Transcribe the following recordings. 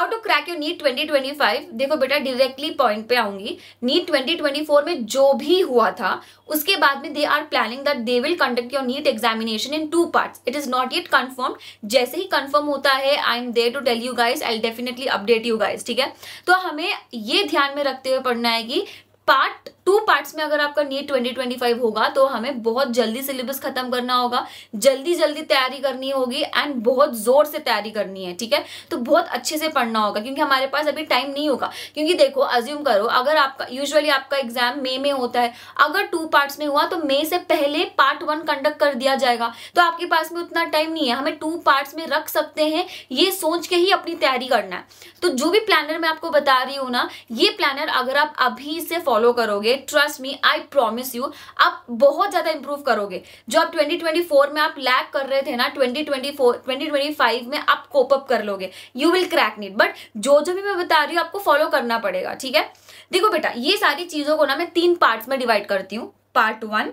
How to crack you NEET 2025 देखो बेटा directly point पे आऊंगी नीट 2024 में जो भी हुआ था उसके बाद में they are planning that they will conduct your NEET examination in two parts it is not yet confirm जैसे ही कन्फर्म होता है I am there to tell you guys I definitely update you guys ठीक है तो हमें ये ध्यान में रखते हुए पढ़ना है कि पार्ट टू पार्ट्स में अगर आपका नीट 2025 होगा तो हमें बहुत जल्दी सिलेबस खत्म करना होगा जल्दी जल्दी तैयारी करनी होगी एंड बहुत जोर से तैयारी करनी है ठीक है तो बहुत अच्छे से पढ़ना होगा क्योंकि हमारे पास अभी टाइम नहीं होगा क्योंकि देखो अज्यूम करो अगर आपका यूजली आपका एग्जाम मे में होता है अगर टू पार्ट्स में हुआ तो मे से पहले पार्ट वन कंडक्ट कर दिया जाएगा तो आपके पास में उतना टाइम नहीं है हमें टू पार्ट्स में रख सकते हैं ये सोच के ही अपनी तैयारी करना है तो जो भी प्लानर मैं आपको बता रही हूँ ना ये प्लानर अगर आप अभी से फॉलो फॉलो करोगे trust me I promise you आप बहुत ज़्यादा इंप्रूव करोगे जो आप 2024 में आप लैक कर रहे थे ना 2024 2025 में आप कोप अप कर लोगे you will crack NEET but जो जो भी मैं बता रही हूँ आपको फॉलो करना पड़ेगा ठीक है देखो बेटा ये सारी चीज़ों को ना मैं तीन पार्ट में डिवाइड करती हूँ part one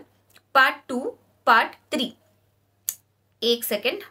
part two part three एक second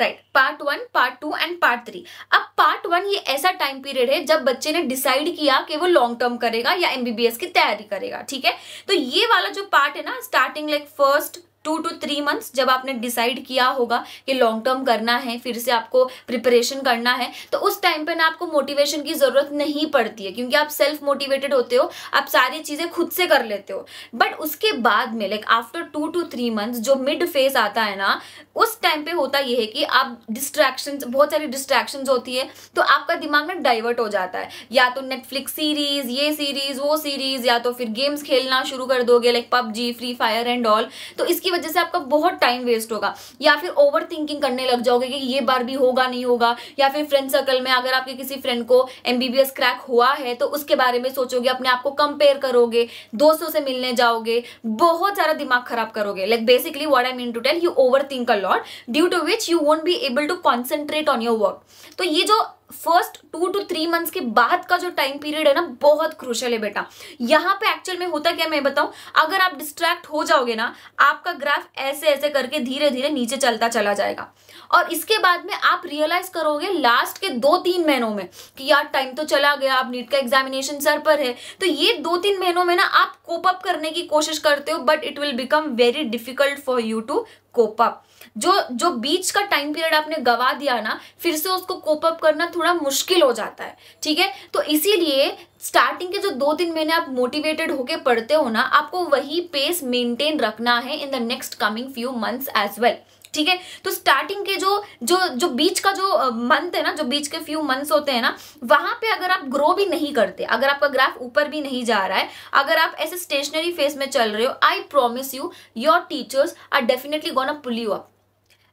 right part one part two and part three अब पार्ट वन ये ऐसा टाइम पीरियड है जब बच्चे ने डिसाइड किया कि वो लॉन्ग टर्म करेगा या एमबीबीएस की तैयारी करेगा ठीक है तो ये वाला जो पार्ट है ना starting like first two two three months जब आपने डिसाइड किया होगा कि लॉन्ग टर्म करना है फिर से आपको प्रिपरेशन करना है तो उस टाइम पर ना आपको मोटिवेशन की ज़रूरत नहीं पड़ती है क्योंकि आप सेल्फ मोटिवेटेड होते हो आप सारी चीज़ें खुद से कर लेते हो बट उसके बाद में like after two two three months जो मिड फेज आता है ना उस टाइम पे होता यह है कि आप डिस्ट्रैक्शन बहुत सारी डिस्ट्रैक्शन होती है तो आपका दिमाग ना डाइवर्ट हो जाता है या तो नेटफ्लिक्स सीरीज ये सीरीज वो सीरीज या तो फिर गेम्स खेलना शुरू कर दोगे like PUBG Free Fire and all तो इसकी वजह से आपका बहुत टाइम वेस्ट होगा या फिर ओवर थिंकिंग करने लग जाओगे कि ये बार भी होगा नहीं होगा या फिर फ्रेंड सर्कल में अगर आपके किसी फ्रेंड को एमबीबीएस क्रैक हुआ है तो उसके बारे में सोचोगे अपने आप को कंपेयर करोगे दोस्तों से मिलने जाओगे बहुत सारा दिमाग खराब करोगे like basically what I mean to tell you over think a lot due to which you won't be able to concentrate on your work तो ये जो first two two three months के बाद का जो टाइम पीरियड है ना बहुत क्रूशल है बेटा यहाँ पे एक्चुअल में होता क्या मैं बताऊँ अगर आप डिस्ट्रैक्ट हो जाओगे ना आपका ग्राफ ऐसे ऐसे करके धीरे धीरे नीचे चलता चला जाएगा और इसके बाद में आप रियलाइज करोगे लास्ट के दो तीन महीनों में कि यार टाइम तो चला गया आप नीट का एग्जामिनेशन सर पर है तो ये दो तीन महीनों में ना आप कोप अप करने की कोशिश करते हो but it will become very difficult for you to cope up जो जो बीच का टाइम पीरियड आपने गवा दिया ना फिर से उसको कोप अप करना थोड़ा मुश्किल हो जाता है ठीक है तो इसीलिए स्टार्टिंग के जो दो तीन महीने आप मोटिवेटेड होके पढ़ते हो ना आपको वही पेस मेंटेन रखना है in the next coming few months as well ठीक है तो स्टार्टिंग के जो जो जो बीच का जो मंथ है ना जो बीच के फ्यू मंथ्स होते हैं ना वहां पे अगर आप ग्रो भी नहीं करते अगर आपका ग्राफ ऊपर भी नहीं जा रहा है अगर आप ऐसे स्टेशनरी फेस में चल रहे हो I promise you your teachers are definitely gonna pull you up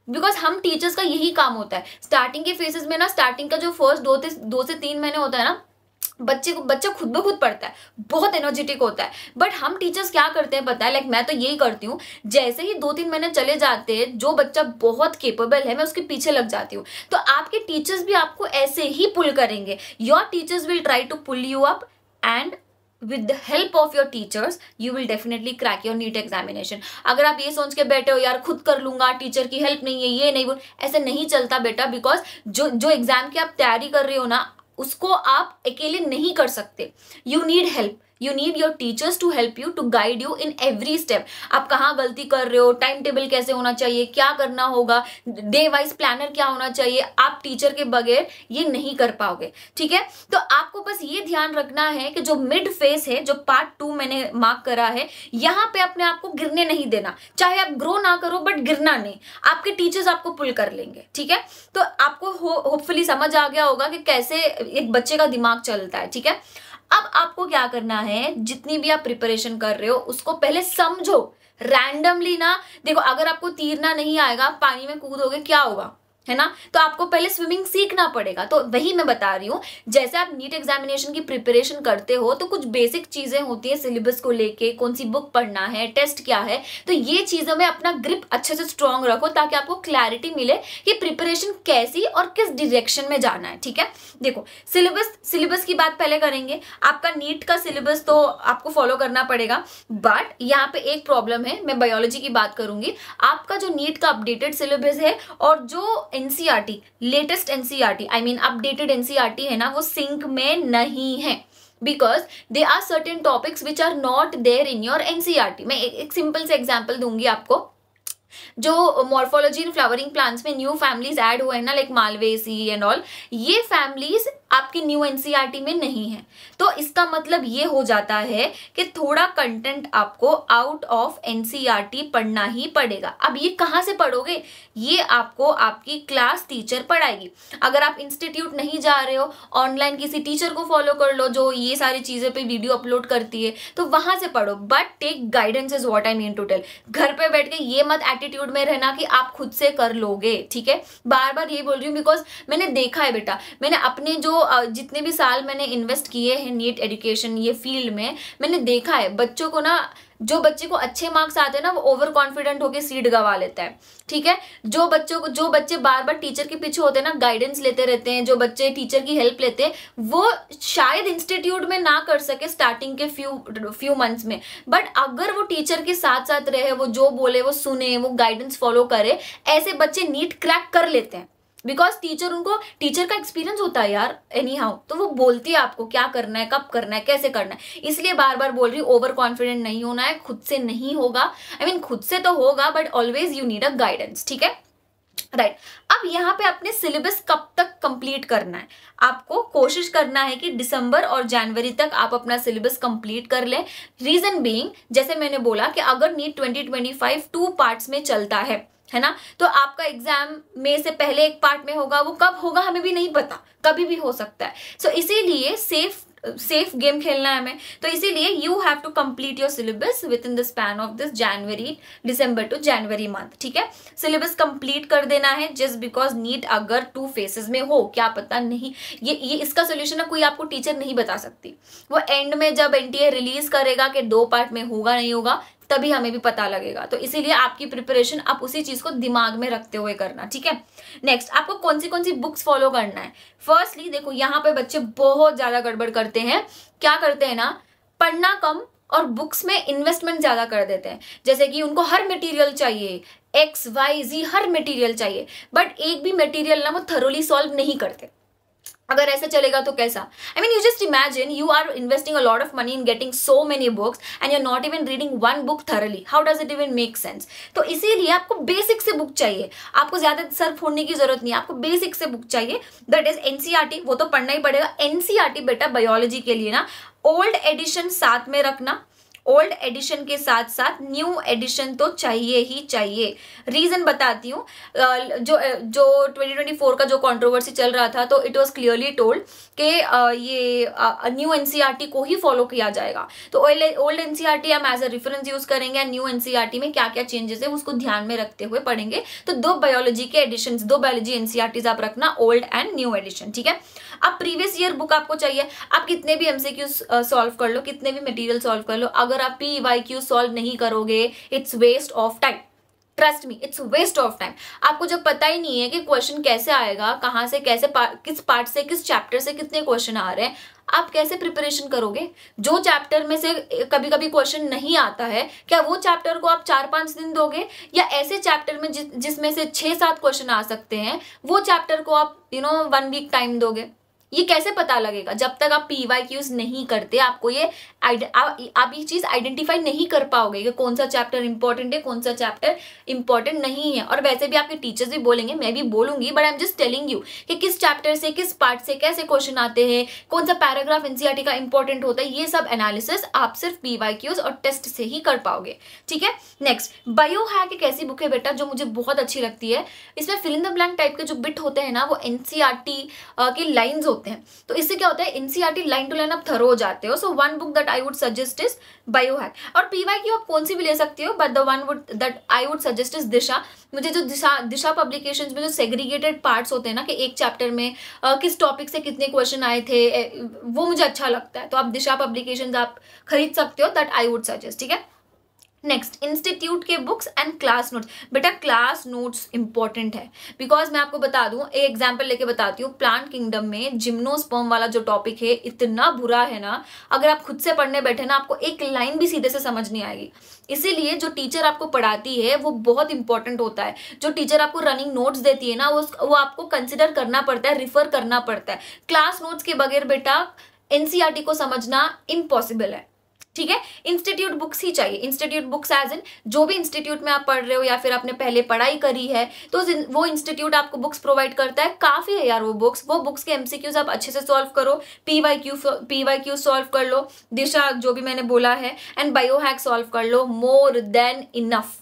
because हम टीचर्स का यही काम होता है स्टार्टिंग के फेसेस में ना स्टार्टिंग का जो फर्स्ट दो दो से तीन महीने होता है ना बच्चे को बच्चा खुद ब खुद पढ़ता है बहुत एनर्जेटिक होता है बट हम टीचर्स क्या करते हैं पता है लाइक like, मैं तो यही करती हूँ जैसे ही दो तीन महीने चले जाते हैं जो बच्चा बहुत केपेबल है मैं उसके पीछे लग जाती हूँ तो आपके टीचर्स भी आपको ऐसे ही पुल करेंगे your teachers will try to pull you up and with the help of your teachers you will definitely crack your NEET examination अगर आप ये सोच के बैठे हो यार खुद कर लूंगा टीचर की हेल्प नहीं है ये नहीं वो ऐसे नहीं चलता बेटा बिकॉज जो जो एग्जाम की आप तैयारी कर रहे हो ना उसको आप अकेले नहीं कर सकते you need help you need your teachers to help you to guide you in every step आप कहाँ गलती कर रहे हो टाइम टेबल कैसे होना चाहिए क्या करना होगा डे वाइज प्लानर क्या होना चाहिए आप टीचर के बगैर ये नहीं कर पाओगे ठीक है तो आपको बस ये ध्यान रखना है कि जो मिड फेस है जो पार्ट टू मैंने मार्क करा है यहाँ पे अपने आप को गिरने नहीं देना चाहे आप ग्रो ना करो बट गिरना नहीं आपके टीचर्स आपको पुल कर लेंगे ठीक है तो आपको होपफुली समझ आ गया होगा कि कैसे एक बच्चे का दिमाग चलता है ठीक है अब आपको क्या करना है जितनी भी आप प्रिपरेशन कर रहे हो उसको पहले समझो रैंडमली ना देखो अगर आपको तीरना नहीं आएगा पानी में कूदोगे क्या होगा है ना तो आपको पहले स्विमिंग सीखना पड़ेगा तो वही मैं बता रही हूँ जैसे आप नीट एग्जामिनेशन की प्रिपरेशन करते हो तो कुछ बेसिक चीज़ें होती है सिलेबस को लेके कौन सी बुक पढ़ना है टेस्ट क्या है तो ये चीज़ों में अपना ग्रिप अच्छे से स्ट्रांग रखो ताकि आपको क्लैरिटी मिले कि प्रिपरेशन कैसी और किस डिरेक्शन में जाना है ठीक है देखो सिलेबस सिलेबस की बात पहले करेंगे आपका नीट का सिलेबस तो आपको फॉलो करना पड़ेगा बट यहाँ पे एक प्रॉब्लम है मैं बायोलॉजी की बात करूंगी आपका जो नीट का अपडेटेड सिलेबस है और जो NCERT latest NCERT I mean updated NCERT है ना वो सिंक में नहीं है because they are certain topics which are not there in your NCERT मैं एक सिंपल से एग्जाम्पल दूंगी आपको जो मॉर्फोलॉजी इन फ्लावरिंग प्लांट्स में न्यू फैमिलीज ऐड हुए हैं ना लाइक मालवेसी एंड ऑल ये फैमिलीज आपकी न्यू एनसीईआरटी में नहीं है तो इसका मतलब ये हो जाता है कि थोड़ा कंटेंट आपको आउट ऑफ एनसीईआरटी पढ़ना ही पड़ेगा अब ये कहाँ से पढ़ोगे ये आपको आपकी क्लास टीचर पढ़ाएगी अगर आप इंस्टीट्यूट नहीं जा रहे हो ऑनलाइन किसी टीचर को फॉलो कर लो जो ये सारी चीज़ें पे वीडियो अपलोड करती है तो वहाँ से पढ़ो but take guidance is what I mean to tell घर पे बैठ के ये मत एटीट्यूड में रहना कि आप खुद से कर लोगे ठीक है बार बार ये बोल रही हूँ बिकॉज मैंने देखा है बेटा मैंने अपने जो जितने भी साल मैंने इन्वेस्ट किए हैं नीट एजुकेशन ये फील्ड में मैंने देखा है बच्चों को ना जो बच्चे को अच्छे मार्क्स आते हैं ना वो ओवर कॉन्फिडेंट होकर सीट गवा लेता है ठीक है जो बच्चों को जो बच्चे बार बार टीचर के पीछे होते हैं ना गाइडेंस लेते रहते हैं जो बच्चे टीचर की हेल्प लेते हैं वो शायद इंस्टीट्यूट में ना कर सके स्टार्टिंग के फ्यू फ्यू मंथ्स में बट अगर वो टीचर के साथ साथ रहे वो जो बोले वो सुने वो गाइडेंस फॉलो करे ऐसे बच्चे नीट क्रैक कर लेते हैं बिकॉज टीचर उनको टीचर का एक्सपीरियंस होता है यार एनी हाउ तो वो बोलती है आपको क्या करना है कब करना है कैसे करना है इसलिए बार बार बोल रही हूँ ओवर कॉन्फिडेंट नहीं होना है खुद से नहीं होगा आई I मीन mean, खुद से तो होगा but always you need a guidance ठीक है राइट right. अब यहाँ पे अपने सिलेबस कब तक कंप्लीट करना है आपको कोशिश करना है कि दिसंबर और जनवरी तक आप अपना सिलेबस कंप्लीट कर लें रीजन बीइंग जैसे मैंने बोला कि अगर नीट 2025 टू पार्ट्स में चलता है है ना तो आपका एग्जाम में से पहले एक पार्ट में होगा वो कब होगा हमें भी नहीं पता कभी भी हो सकता है सो so, इसीलिए सेफ सेफ गेम खेलना है हमें तो इसीलिए you have to complete your syllabus within the span of this January December to January month ठीक है सिलेबस कंप्लीट कर देना है जस्ट बिकॉज नीट अगर टू फेसेस में हो क्या पता नहीं ये ये इसका सोल्यूशन ना कोई आपको टीचर नहीं बता सकती वो एंड में जब एन रिलीज e करेगा कि दो पार्ट में होगा नहीं होगा तभी हमें भी पता लगेगा तो इसीलिए आपकी प्रिपरेशन आप उसी चीज़ को दिमाग में रखते हुए करना ठीक है नेक्स्ट आपको कौन सी कौन सी बुक्स फॉलो करना है फर्स्टली देखो यहाँ पे बच्चे बहुत ज़्यादा गड़बड़ करते हैं क्या करते हैं ना पढ़ना कम और बुक्स में इन्वेस्टमेंट ज़्यादा कर देते हैं जैसे कि उनको हर मटेरियल चाहिए एक्स वाई जी हर मटेरियल चाहिए बट एक भी मटेरियल ना वो थरोली सॉल्व नहीं करते अगर ऐसा चलेगा तो कैसा I mean you just imagine you are investing a lot of money in getting so many books and you are not even reading one book thoroughly how does it even make sense तो इसीलिए आपको basic से book चाहिए आपको ज्यादा sir फोड़ने की जरूरत नहीं है आपको बेसिक से बुक चाहिए दैट इज एनसीआरटी वो तो पढ़ना ही पड़ेगा एनसीआरटी e बेटा बायोलॉजी के लिए ना ओल्ड एडिशन साथ में रखना ओल्ड एडिशन के साथ साथ न्यू एडिशन तो चाहिए ही चाहिए रीज़न बताती हूँ जो जो 2024 का जो कंट्रोवर्सी चल रहा था तो इट वाज क्लियरली टोल्ड कि ये न्यू एनसीईआरटी e को ही फॉलो किया जाएगा तो ओल्ड एनसीईआरटी e हम एज अ रेफरेंस यूज़ करेंगे न्यू एनसीईआरटी e में क्या क्या चेंजेस है उसको ध्यान में रखते हुए पढ़ेंगे तो दो बायोलॉजी के एडिशन दो बायोलॉजी एनसीईआरटीज आप रखना ओल्ड एंड न्यू एडिशन ठीक है अब प्रीवियस ईयर बुक आपको चाहिए आप कितने भी एमसीक्यू सॉल्व कर लो कितने भी मटेरियल सॉल्व कर लो अगर आप पी वाई क्यू सॉल्व नहीं करोगे it's waste of time trust me it's waste of time आपको जब पता ही नहीं है कि क्वेश्चन कैसे आएगा कहाँ से कैसे पार, किस पार्ट से किस चैप्टर से कितने क्वेश्चन आ रहे हैं आप कैसे प्रिपरेशन करोगे जो चैप्टर में से कभी कभी क्वेश्चन नहीं आता है क्या वो चैप्टर को आप चार पांच दिन दोगे या ऐसे चैप्टर में जिसमें से छः सात क्वेश्चन आ सकते हैं वो चैप्टर को आप you know one week time दोगे ये कैसे पता लगेगा जब तक आप पी वाई क्यूज नहीं करते आपको ये आप, ये चीज़ आइडेंटिफाई नहीं कर पाओगे कि कौन सा चैप्टर इंपॉर्टेंट है कौन सा चैप्टर इंपॉर्टेंट नहीं है और वैसे भी आपके टीचर्स भी बोलेंगे मैं भी बोलूंगी but I am just telling you कि किस चैप्टर से किस पार्ट से कैसे क्वेश्चन आते हैं कौन सा पैराग्राफ एनसीआर e का इंपॉर्टेंट होता है ये सब एनालिसिस आप सिर्फ पी और टेस्ट से ही कर पाओगे ठीक है नेक्स्ट बायो हैक एक ऐसी बुक है बेटा जो मुझे बहुत अच्छी लगती है इसमें fill in the blank type के जो बिट होते हैं ना वो एनसीआर की लाइन्स होते हैं तो इससे क्या होता है एनसीआरटी लाइन टू लाइन आप थरो हो जाते हो so one book that I would suggest is Biohack और पीवाई की आप कौन सी भी ले सकते हो but the one would that I would suggest is Disha मुझे जो दिशा दिशा पब्लिकेशन में जो सेग्रीगेटेड पार्ट्स होते हैं ना कि एक चैप्टर में आ, किस टॉपिक से कितने क्वेश्चन आए थे वो मुझे अच्छा लगता है तो आप दिशा पब्लिकेशन आप खरीद सकते हो दैट आई वुड सजेस्ट ठीक है नेक्स्ट इंस्टीट्यूट के बुक्स एंड क्लास नोट्स बेटा क्लास नोट्स इंपॉर्टेंट है बिकॉज मैं आपको बता दूं एक एग्जांपल लेके बताती हूँ प्लांट किंगडम में जिम्नोस्पर्म वाला जो टॉपिक है इतना बुरा है ना अगर आप खुद से पढ़ने बैठे ना आपको एक लाइन भी सीधे से समझ नहीं आएगी इसीलिए जो टीचर आपको पढ़ाती है वो बहुत इंपॉर्टेंट होता है जो टीचर आपको रनिंग नोट्स देती है ना वो वो आपको कंसिडर करना पड़ता है रिफर करना पड़ता है क्लास नोट्स के बगैर बेटा एनसीआरटी e को समझना इम्पॉसिबल है ठीक है इंस्टीट्यूट बुक्स ही चाहिए इंस्टीट्यूट बुक्स एज इन जो भी इंस्टीट्यूट में आप पढ़ रहे हो या फिर आपने पहले पढ़ाई करी है तो वो इंस्टीट्यूट आपको बुक्स प्रोवाइड करता है काफ़ी है यार वो बुक्स वो बुक्स के एमसीक्यूज आप अच्छे से सॉल्व करो P Y Q P Y Q solve कर लो दिशा जो भी मैंने बोला है एंड बायो हैक सॉल्व कर लो मोर देन इनफ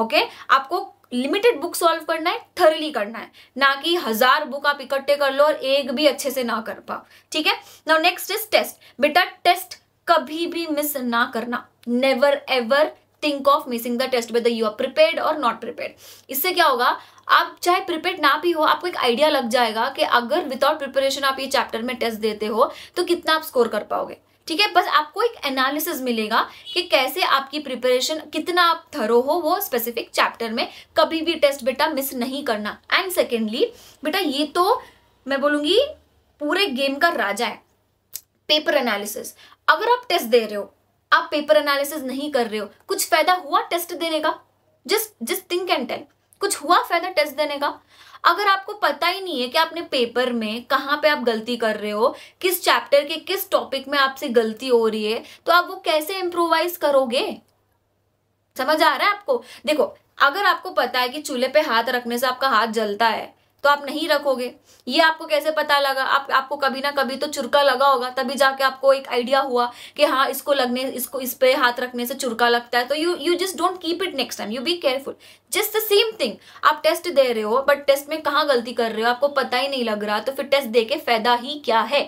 ओके आपको लिमिटेड बुक सॉल्व करना है थरली करना है ना कि हजार बुक आप इकट्ठे कर लो और एक भी अच्छे से ना कर पाओ ठीक है नाउ नेक्स्ट इज टेस्ट बेटा टेस्ट कभी भी मिस ना करना never ever think of missing the test whether you are prepare और नॉट प्रिपेयर इससे क्या होगा आप चाहे प्रिपेयर ना भी हो आपको एक आइडिया लग जाएगा कि अगर विदाउट प्रिपरेशन आप ये चैप्टर में टेस्ट देते हो तो कितना आप स्कोर कर पाओगे ठीक है बस आपको एक एनालिसिस मिलेगा कि कैसे आपकी प्रिपरेशन कितना आप थरो हो वो स्पेसिफिक चैप्टर में कभी भी टेस्ट बेटा मिस नहीं करना एंड सेकेंडली बेटा ये तो मैं बोलूंगी पूरे गेम का राजा है पेपर एनालिसिस अगर आप टेस्ट दे रहे हो आप पेपर एनालिसिस नहीं कर रहे हो कुछ फायदा हुआ टेस्ट देने का just just think and tell कुछ हुआ फायदा टेस्ट देने का अगर आपको पता ही नहीं है कि आपने पेपर में कहाँ पे आप गलती कर रहे हो किस चैप्टर के किस टॉपिक में आपसे गलती हो रही है तो आप वो कैसे इंप्रोवाइज करोगे समझ आ रहा है आपको देखो अगर आपको पता है कि चूल्हे पे हाथ रखने से आपका हाथ जलता है तो आप नहीं रखोगे ये आपको कैसे पता लगा आप आपको कभी ना कभी तो चुरका लगा होगा तभी जाके आपको एक आइडिया हुआ कि हाँ इसको लगने इसको इस पे हाथ रखने से चुरका लगता है तो you you just don't keep it next time you be careful just the same thing आप टेस्ट दे रहे हो बट टेस्ट में कहाँ गलती कर रहे हो आपको पता ही नहीं लग रहा तो फिर टेस्ट दे के फायदा ही क्या है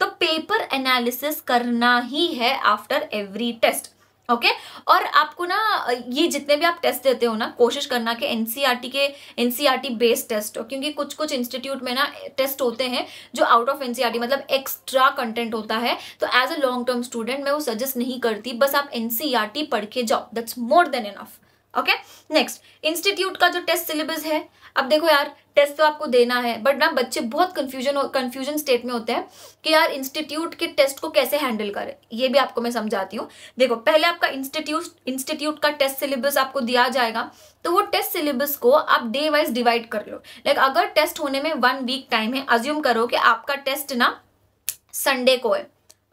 तो पेपर एनालिसिस करना ही है after every test okay okay? और आपको ये जितने भी आप टेस्ट देते हो ना कोशिश करना कि एनसीईआरटी e के एनसीईआरटी बेस्ड टेस्ट हो क्योंकि कुछ कुछ इंस्टीट्यूट में ना टेस्ट होते हैं जो आउट ऑफ एनसीईआरटी मतलब एक्स्ट्रा कंटेंट होता है तो as a long term student मैं वो सजेस्ट नहीं करती बस आप एनसीईआरटी e पढ़ के जाओ that's more than enough okay next institute का जो टेस्ट सिलेबस है अब देखो यार टेस्ट तो आपको देना है बट ना बच्चे बहुत कंफ्यूजन कंफ्यूजन स्टेट में होते हैं कि यार इंस्टीट्यूट के टेस्ट को कैसे हैंडल करें ये भी आपको मैं समझाती हूँ देखो पहले आपका इंस्टीट्यूट इंस्टीट्यूट का टेस्ट सिलेबस आपको दिया जाएगा तो वो टेस्ट सिलेबस को आप डे वाइज डिवाइड कर लो लाइक अगर टेस्ट होने में वन वीक टाइम है अज्यूम करो कि आपका टेस्ट ना संडे को है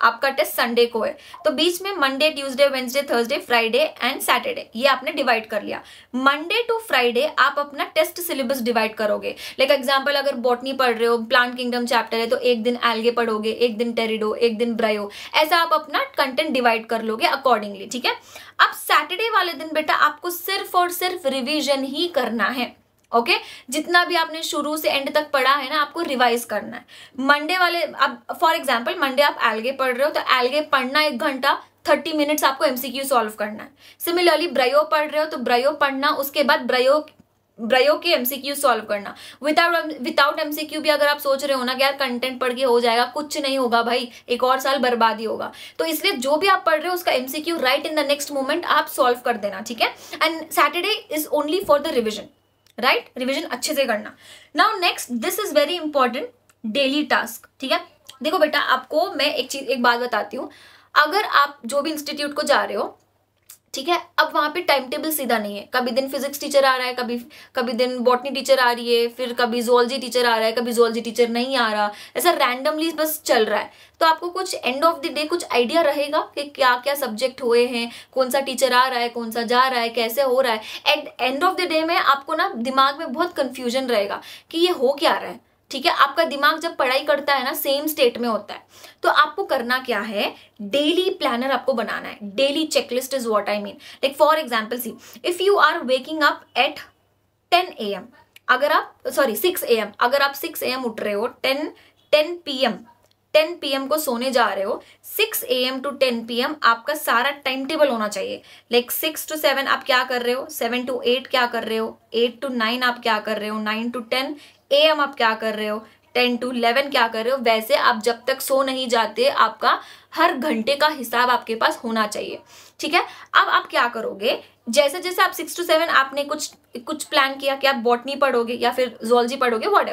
आपका टेस्ट संडे को है तो बीच में Monday Tuesday Wednesday Thursday Friday and Saturday ये आपने डिवाइड कर लिया मंडे टू फ्राइडे आप अपना टेस्ट सिलेबस डिवाइड करोगे लाइक like एग्जांपल अगर बॉटनी पढ़ रहे हो प्लांट किंगडम चैप्टर है तो एक दिन एल्गे पढ़ोगे एक दिन टेरिडो एक दिन ब्रायो ऐसा आप अपना कंटेंट डिवाइड कर लोगे अकॉर्डिंगली ठीक है अब सैटरडे वाले दिन बेटा आपको सिर्फ और सिर्फ रिविजन ही करना है ओके okay? जितना भी आपने शुरू से एंड तक पढ़ा है ना आपको रिवाइज करना है मंडे वाले आप फॉर एग्जाम्पल मंडे आप एलगे पढ़ रहे हो तो एलगे पढ़ना एक घंटा थर्टी मिनट्स आपको एमसीक्यू सॉल्व करना है सिमिलरली ब्रयो पढ़ रहे हो तो ब्रयो पढ़ना उसके बाद ब्रयो ब्रयो के एमसीक्यू सॉल्व करना विदाउट विदाउट एमसीक्यू भी अगर आप सोच रहे हो ना कि यार कंटेंट पढ़ के हो जाएगा कुछ नहीं होगा भाई एक और साल बर्बाद ही होगा तो इसलिए जो भी आप पढ़ रहे हो उसका MCQ right in the next moment आप सॉल्व कर देना ठीक है and Saturday is only for the revision right right? Revision अच्छे से करना now next this is very important daily task ठीक है देखो बेटा आपको मैं एक चीज एक बात बताती हूँ अगर आप जो भी इंस्टीट्यूट को जा रहे हो ठीक है अब वहाँ पे टाइम टेबल सीधा नहीं है कभी दिन फिजिक्स टीचर आ रहा है कभी कभी दिन बॉटनी टीचर आ रही है फिर कभी जोलॉजी टीचर आ रहा है कभी जोलॉजी टीचर नहीं आ रहा ऐसा रैंडमली बस चल रहा है तो आपको कुछ एंड ऑफ द डे कुछ आइडिया रहेगा कि क्या क्या सब्जेक्ट हुए हैं कौन सा टीचर आ रहा है कौन सा जा रहा है कैसे हो रहा है at end of the day में आपको ना दिमाग में बहुत कन्फ्यूजन रहेगा कि ये हो क्या रहा है ठीक है आपका दिमाग जब पढ़ाई करता है ना सेम स्टेट में होता है तो आपको करना क्या है डेली प्लानर आपको बनाना है daily checklist is what I mean like for example see if you are waking up at 10 AM अगर आप सॉरी 6 एम अगर आप 6 एम उठ रहे हो 10 10 टेन 10 एम को सोने जा रहे हो 6 एम टू 10 एम आपका सारा टाइम टेबल होना चाहिए लाइक सिक्स टू सेवन आप क्या कर रहे हो सेवन टू एट क्या कर रहे हो एट टू नाइन आप क्या कर रहे हो nine to ten AM आप क्या कर रहे हो टेन टू इलेवन क्या कर रहे हो वैसे आप जब तक सो नहीं जाते आपका हर घंटे का हिसाब आपके पास होना चाहिए ठीक है अब आप क्या करोगे जैसे जैसे आप सिक्स टू सेवन आपने कुछ कुछ प्लान किया कि आप बॉटनी पढ़ोगे या फिर जोलॉजी पढ़ोगे वॉट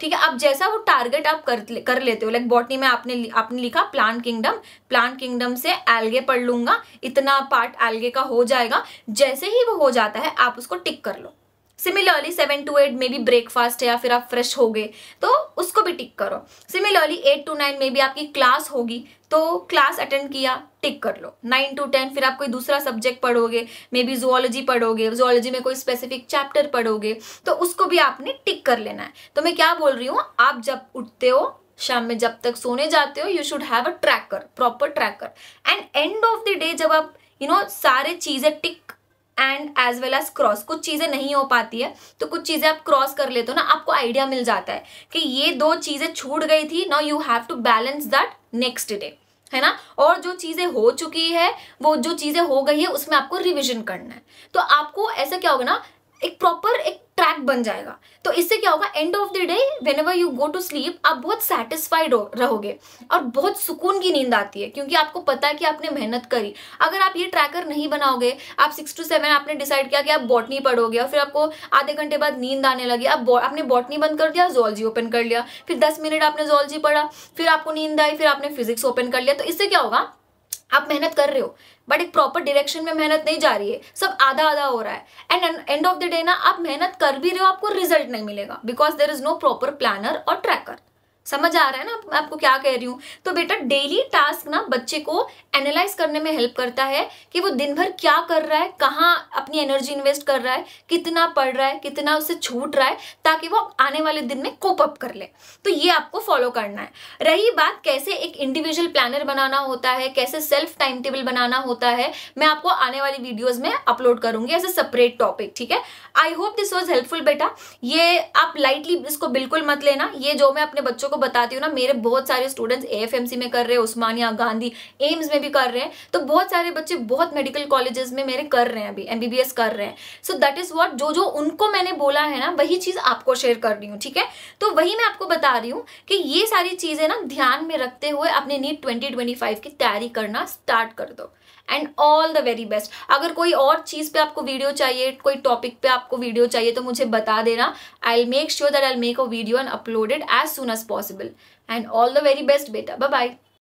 ठीक है अब जैसा वो टारगेट आप कर कर लेते हो लाइक बॉटनी में आपने आपने लिखा प्लान किंगडम प्लान किंगडम से एल्गे पढ़ लूंगा इतना पार्ट एल्गे का हो जाएगा जैसे ही वो हो जाता है आप उसको टिक कर लो सिमिलरली सेवन टू एट में भी ब्रेकफास्ट है या फिर आप फ्रेश हो गए तो उसको भी टिक करो सिमिलरली एट टू नाइन में भी आपकी क्लास होगी तो क्लास अटेंड किया टिक कर लो नाइन टू टेन फिर आप कोई दूसरा सब्जेक्ट पढ़ोगे मे बी जोलॉजी पढ़ोगे जोलॉजी में कोई स्पेसिफिक चैप्टर पढ़ोगे तो उसको भी आपने टिक कर लेना है तो मैं क्या बोल रही हूँ आप जब उठते हो शाम में जब तक सोने जाते हो you should have a tracker proper tracker and end of the day जब आप यू you नो know, सारे चीज़ें tick and as well as cross कुछ चीज़ें नहीं हो पाती है तो कुछ चीज़ें आप क्रॉस कर लेते हो ना आपको आइडिया मिल जाता है कि ये दो चीज़ें छूट गई थी now you have to balance that next day है ना और जो चीज़ें हो चुकी है वो जो चीज़ें हो गई है उसमें आपको रिविजन करना है तो आपको ऐसा क्या होगा ना एक प्रॉपर एक ट्रैक बन जाएगा तो इससे क्या होगा end of the day whenever you go to sleep आप बहुत सेटिस्फाइड रहोगे और बहुत सुकून की नींद आती है क्योंकि आपको पता है कि आपने मेहनत करी अगर आप ये ट्रैकर नहीं बनाओगे आप सिक्स टू सेवन आपने डिसाइड किया कि आप बॉटनी पढ़ोगे और फिर आपको आधे घंटे बाद नींद आने लगी आप आपने बॉटनी बंद कर दिया जोलॉजी ओपन कर लिया फिर दस मिनट आपने जोलॉजी पढ़ा फिर आपको नींद आई फिर आपने फिजिक्स ओपन कर लिया तो इससे क्या होगा आप मेहनत कर रहे हो बट एक प्रॉपर डायरेक्शन में मेहनत नहीं जा रही है सब आधा आधा हो रहा है and end of the day ना आप मेहनत कर भी रहे हो आपको रिजल्ट नहीं मिलेगा because there is no proper planner और ट्रैकर समझ आ रहा है ना मैं आपको क्या कह रही हूँ तो बेटा डेली टास्क ना बच्चे को एनालाइज करने में हेल्प करता है कि वो दिन भर क्या कर रहा है कहाँ अपनी एनर्जी इन्वेस्ट कर रहा है कितना पढ़ रहा है कितना उससे छूट रहा है ताकि वो आने वाले दिन में कोप अप कर ले तो ये आपको फॉलो करना है रही बात कैसे एक इंडिविजुअल प्लानर बनाना होता है कैसे सेल्फ टाइम टेबल बनाना होता है मैं आपको आने वाली वीडियोज में अपलोड करूंगी एज ए सेपरेट टॉपिक ठीक है I hope this was helpful बेटा ये आप लाइटली इसको बिल्कुल मत लेना ये जो मैं अपने बच्चों को आपको बताती हूँ ना मेरे बहुत सारे स्टूडेंट्स ए में कर रहे हैं उस्मानिया गांधी एम्स में भी कर रहे हैं तो बहुत सारे बच्चे बहुत मेडिकल कॉलेजेस में मेरे कर रहे हैं अभी एमबीबीएस कर रहे हैं सो दैट इज वॉट जो जो उनको मैंने बोला है ना वही चीज़ आपको शेयर कर रही हूँ ठीक है तो वही मैं आपको बता रही हूँ कि ये सारी चीज़ें ना ध्यान में रखते हुए अपने नीट ट्वेंटी की तैयारी करना स्टार्ट कर दो and all the very best अगर कोई और चीज़ पे आपको वीडियो चाहिए कोई टॉपिक पे आपको वीडियो चाहिए तो मुझे बता देना I'll make sure that I make a video and uploaded as soon as possible and all the very best बेटा बाय बाय